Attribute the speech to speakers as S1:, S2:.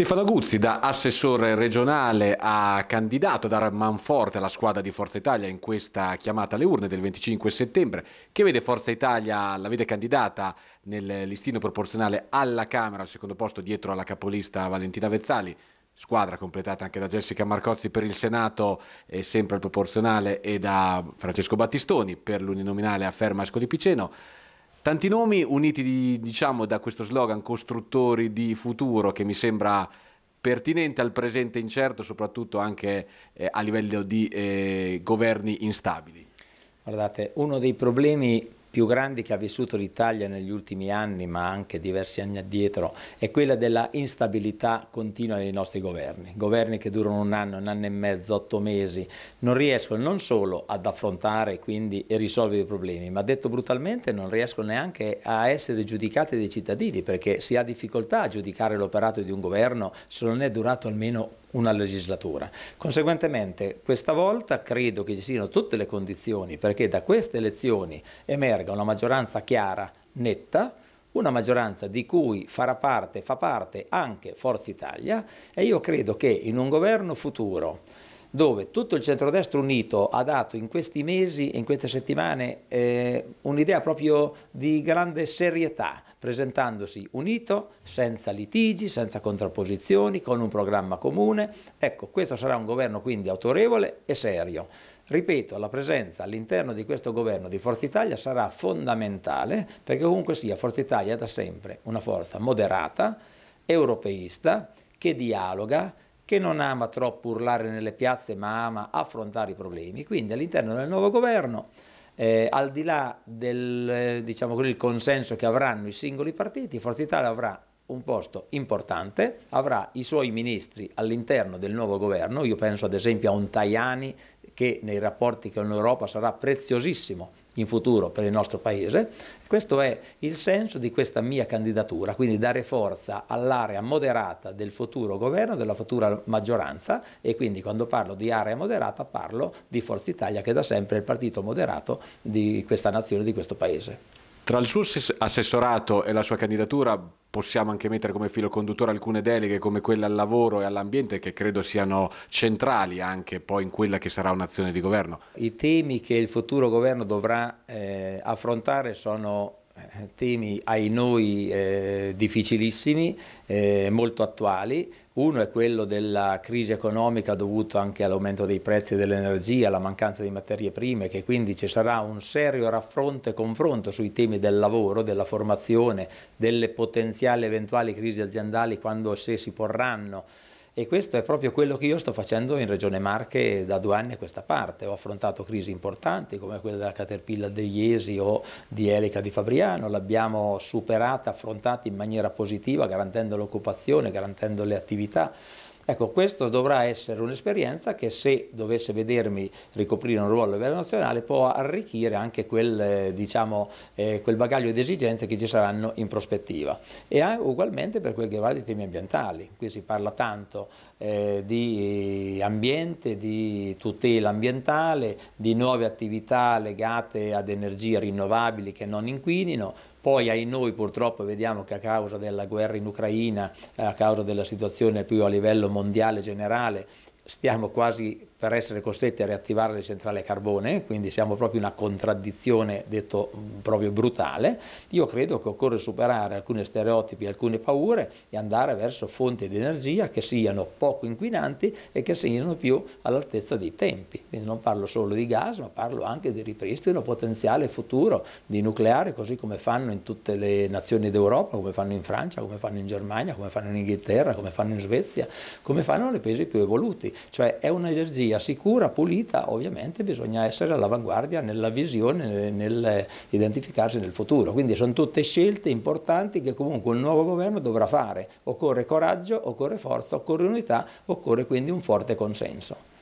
S1: Stefano Guzzi, da assessore regionale ha candidato da Manforte alla squadra di Forza Italia in questa chiamata alle urne del 25 settembre, che vede Forza Italia, la vede candidata nel listino proporzionale alla Camera, al secondo posto dietro alla capolista Valentina Vezzali, squadra completata anche da Jessica Marcozzi per il Senato, e sempre al proporzionale, e da Francesco Battistoni per l'uninominale a Fermasco di Piceno. Tanti nomi uniti di, diciamo, da questo slogan costruttori di futuro che mi sembra pertinente al presente incerto, soprattutto anche eh, a livello di
S2: eh, governi instabili. Guardate, uno dei problemi più grandi che ha vissuto l'Italia negli ultimi anni, ma anche diversi anni addietro, è quella della instabilità continua dei nostri governi. Governi che durano un anno, un anno e mezzo, otto mesi, non riescono non solo ad affrontare quindi, e risolvere i problemi, ma detto brutalmente non riescono neanche a essere giudicati dai cittadini, perché si ha difficoltà a giudicare l'operato di un governo se non è durato almeno una legislatura. Conseguentemente questa volta credo che ci siano tutte le condizioni perché da queste elezioni emerga una maggioranza chiara, netta, una maggioranza di cui farà parte, fa parte anche Forza Italia e io credo che in un governo futuro dove tutto il centrodestra unito ha dato in questi mesi e in queste settimane eh, un'idea proprio di grande serietà, presentandosi unito, senza litigi, senza contrapposizioni, con un programma comune. Ecco, questo sarà un governo quindi autorevole e serio. Ripeto, la presenza all'interno di questo governo di Forza Italia sarà fondamentale perché comunque sia Forza Italia è da sempre una forza moderata, europeista, che dialoga, che non ama troppo urlare nelle piazze ma ama affrontare i problemi. Quindi all'interno del nuovo governo, eh, al di là del eh, diciamo così, consenso che avranno i singoli partiti, Forza Italia avrà un posto importante, avrà i suoi ministri all'interno del nuovo governo, io penso ad esempio a un Tajani che nei rapporti con l'Europa sarà preziosissimo in futuro per il nostro Paese. Questo è il senso di questa mia candidatura, quindi dare forza all'area moderata del futuro governo, della futura maggioranza e quindi quando parlo di area moderata parlo di Forza Italia che da sempre è il partito moderato di questa nazione, di questo Paese.
S1: Tra il suo assessorato e la sua candidatura possiamo anche mettere come filo conduttore alcune deleghe come quelle al lavoro e all'ambiente che credo siano centrali anche poi in quella che sarà
S2: un'azione di governo. I temi che il futuro governo dovrà eh, affrontare sono eh, temi ai noi eh, difficilissimi, eh, molto attuali. Uno è quello della crisi economica dovuto anche all'aumento dei prezzi dell'energia, alla mancanza di materie prime, che quindi ci sarà un serio raffronto e confronto sui temi del lavoro, della formazione, delle potenziali eventuali crisi aziendali quando se si porranno. E questo è proprio quello che io sto facendo in Regione Marche da due anni a questa parte. Ho affrontato crisi importanti come quella della Caterpillar degli Esi o di Erika di Fabriano, l'abbiamo superata, affrontata in maniera positiva, garantendo l'occupazione, garantendo le attività Ecco, questa dovrà essere un'esperienza che se dovesse vedermi ricoprire un ruolo a livello nazionale può arricchire anche quel, eh, diciamo, eh, quel bagaglio di esigenze che ci saranno in prospettiva. E ugualmente per quel che riguarda i temi ambientali, qui si parla tanto eh, di ambiente, di tutela ambientale, di nuove attività legate ad energie rinnovabili che non inquinino, poi ai noi purtroppo vediamo che a causa della guerra in Ucraina, a causa della situazione più a livello mondiale generale, stiamo quasi per essere costretti a riattivare le centrali a carbone, quindi siamo proprio in una contraddizione, detto mm, proprio brutale, io credo che occorre superare alcuni stereotipi, alcune paure e andare verso fonti di energia che siano poco inquinanti e che siano più all'altezza dei tempi. Quindi non parlo solo di gas, ma parlo anche di ripristino potenziale futuro di nucleare, così come fanno in tutte le nazioni d'Europa, come fanno in Francia, come fanno in Germania, come fanno in Inghilterra, come fanno in Svezia, come fanno nei paesi più evoluti. Cioè è un'energia energia sicura, pulita, ovviamente bisogna essere all'avanguardia nella visione, nell'identificarsi nel futuro. Quindi sono tutte scelte importanti che comunque un nuovo governo dovrà fare. Occorre coraggio, occorre forza, occorre unità, occorre quindi un forte consenso.